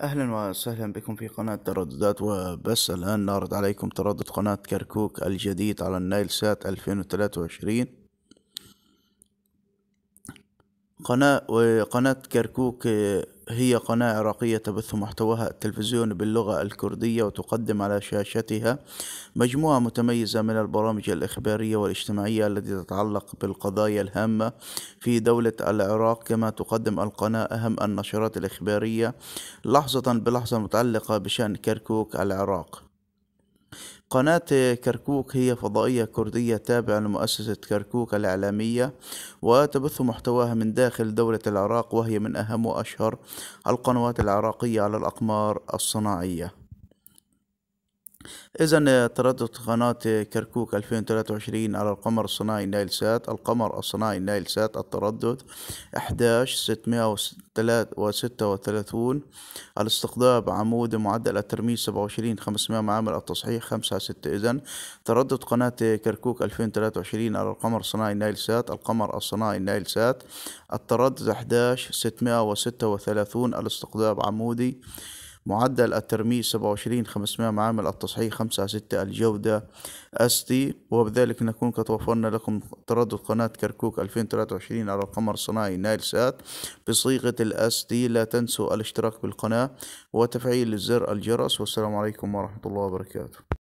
اهلا وسهلا بكم في قناة ترددات وبس الان نعرض عليكم تردد قناة كركوك الجديد على النايل سات 2023 قناة قناة كركوك هي قناة عراقية تبث محتواها التلفزيوني باللغة الكردية وتقدم على شاشتها مجموعة متميزة من البرامج الإخبارية والاجتماعية التي تتعلق بالقضايا الهامة في دولة العراق كما تقدم القناة أهم النشرات الإخبارية لحظة بلحظة متعلقة بشأن كركوك العراق قناة كركوك هي فضائية كردية تابعة لمؤسسة كركوك الإعلامية وتبث محتواها من داخل دولة العراق وهي من أهم وأشهر القنوات العراقية على الأقمار الصناعية إذا تردد قناة كركوك 2023 على القمر الصناعي نايل سات القمر الصناعي نايل سات التردد 11636 الاستقطاب عمود معدل الترميز 27 500 معامل التصحيح 5 6 إذا تردد قناة كركوك 2023 على القمر الصناعي نايل سات القمر الصناعي نايل سات التردد 11636 الاستقطاب عمودي معدل الترميز سبعة وعشرين خمسمائة معامل التصحيح خمسة ستة الجودة اس تي وبذلك نكون قد وفرنا لكم تردد قناة كركوك ألفين وعشرين على القمر الصناعي نايل سات بصيغة الاس تي لا تنسوا الاشتراك بالقناة وتفعيل زر الجرس والسلام عليكم ورحمة الله وبركاته